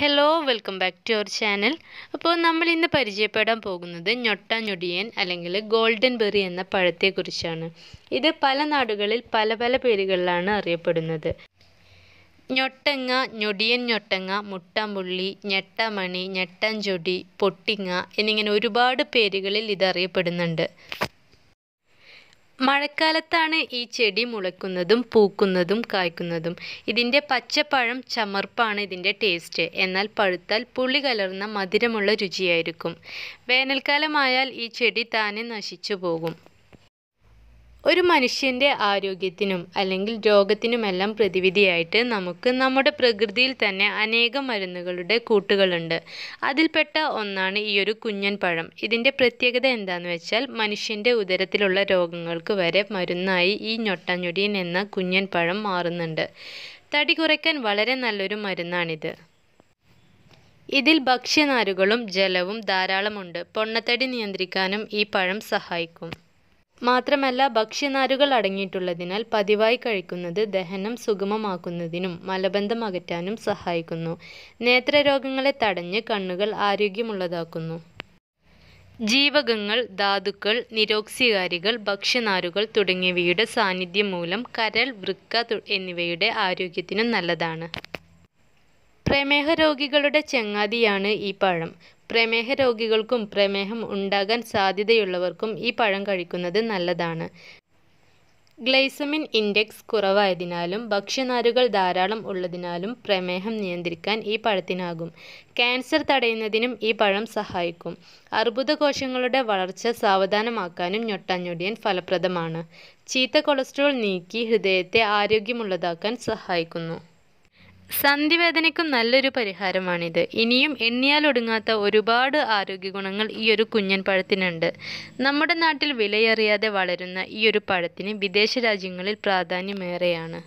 hello welcome back to our channel അപ്പോൾ നമ്മൾ ഇന്ന് പരിചയപ്പെടാൻ പോകുന്നത് ഞൊട്ട ഞൊടിയൻ അല്ലെങ്കിൽ ഗോൾഡൻ ബെറി എന്ന പഴത്തെക്കുറിച്ചാണ് ഇത് പല നാടുകളിൽ പല പല പേരുകളിലാണ് അറിയപ്പെടുന്നത് ഞൊട്ടങ്ങ ഞൊടിയൻ ഞൊട്ടങ്ങ മുട്ടമ്പുള്ളി ഞെട്ടമണി ഞെട്ടാഞ്ചൊടി പൊട്ടിങ്ങ എന്നിങ്ങനെ ഒരുപാട് പേരുകളിൽ ഇതറിയപ്പെടുന്നുണ്ട് മഴക്കാലത്താണ് ഈ ചെടി മുളയ്ക്കുന്നതും പൂക്കുന്നതും കായ്ക്കുന്നതും ഇതിൻ്റെ പച്ചപ്പഴം ചമർപ്പാണ് ഇതിൻ്റെ ടേസ്റ്റ് എന്നാൽ പഴുത്താൽ പുളി കലർന്ന മധുരമുള്ള രുചിയായിരിക്കും വേനൽക്കാലമായാൽ ഈ ചെടി താനെ നശിച്ചു പോകും ഒരു മനുഷ്യൻ്റെ ആരോഗ്യത്തിനും അല്ലെങ്കിൽ രോഗത്തിനുമെല്ലാം പ്രതിവിധിയായിട്ട് നമുക്ക് നമ്മുടെ പ്രകൃതിയിൽ തന്നെ അനേകം മരുന്നുകളുടെ കൂട്ടുകളുണ്ട് അതിൽപ്പെട്ട ഒന്നാണ് ഈ ഒരു കുഞ്ഞൻ പഴം ഇതിൻ്റെ പ്രത്യേകത എന്താണെന്ന് വെച്ചാൽ മനുഷ്യൻ്റെ ഉദരത്തിലുള്ള രോഗങ്ങൾക്ക് വരെ മരുന്നായി ഈ ഞൊട്ടഞ്ഞൊടിയൻ എന്ന കുഞ്ഞൻ പഴം മാറുന്നുണ്ട് തടി കുറയ്ക്കാൻ വളരെ നല്ലൊരു മരുന്നാണിത് ഇതിൽ ഭക്ഷ്യനാരുകളും ജലവും ധാരാളമുണ്ട് പൊണ്ണത്തടി നിയന്ത്രിക്കാനും ഈ പഴം സഹായിക്കും മാത്രമല്ല ഭക്ഷ്യനാരുകൾ അടങ്ങിയിട്ടുള്ളതിനാൽ പതിവായി കഴിക്കുന്നത് ദഹനം സുഗമമാക്കുന്നതിനും മലബന്ധം അകറ്റാനും സഹായിക്കുന്നു നേത്രരോഗങ്ങളെ തടഞ്ഞ് കണ്ണുകൾ ആരോഗ്യമുള്ളതാക്കുന്നു ജീവകങ്ങൾ ധാതുക്കൾ നിരോക്സികാരികൾ ഭക്ഷ്യനാരുകൾ തുടങ്ങിയവയുടെ സാന്നിധ്യം മൂലം കരൾ വൃക്ക എന്നിവയുടെ ആരോഗ്യത്തിനും നല്ലതാണ് പ്രമേഹ രോഗികളുടെ ചങ്ങാതിയാണ് ഈ പഴം പ്രമേഹ രോഗികൾക്കും പ്രമേഹം ഉണ്ടാകാൻ സാധ്യതയുള്ളവർക്കും ഈ പഴം കഴിക്കുന്നത് നല്ലതാണ് ഗ്ലൈസമിൻ ഇൻഡെക്സ് കുറവായതിനാലും ഭക്ഷ്യനാരുകൾ ധാരാളം ഉള്ളതിനാലും പ്രമേഹം നിയന്ത്രിക്കാൻ ഈ പഴത്തിനാകും ക്യാൻസർ തടയുന്നതിനും ഈ പഴം സഹായിക്കും അർബുദ കോശങ്ങളുടെ വളർച്ച സാവധാനമാക്കാനും ഞൊട്ടാഞ്ഞൊടിയൻ ഫലപ്രദമാണ് ചീത്ത കൊളസ്ട്രോൾ നീക്കി ഹൃദയത്തെ ആരോഗ്യമുള്ളതാക്കാൻ സഹായിക്കുന്നു സന്ധിവേദനയ്ക്കും നല്ലൊരു പരിഹാരമാണിത് ഇനിയും എണ്ണിയാലൊടുങ്ങാത്ത ഒരുപാട് ആരോഗ്യ ഗുണങ്ങൾ ഈ ഒരു കുഞ്ഞൻ പഴത്തിനുണ്ട് നമ്മുടെ നാട്ടിൽ വിലയറിയാതെ വളരുന്ന ഈ ഒരു പഴത്തിന് വിദേശ രാജ്യങ്ങളിൽ പ്രാധാന്യമേറെയാണ്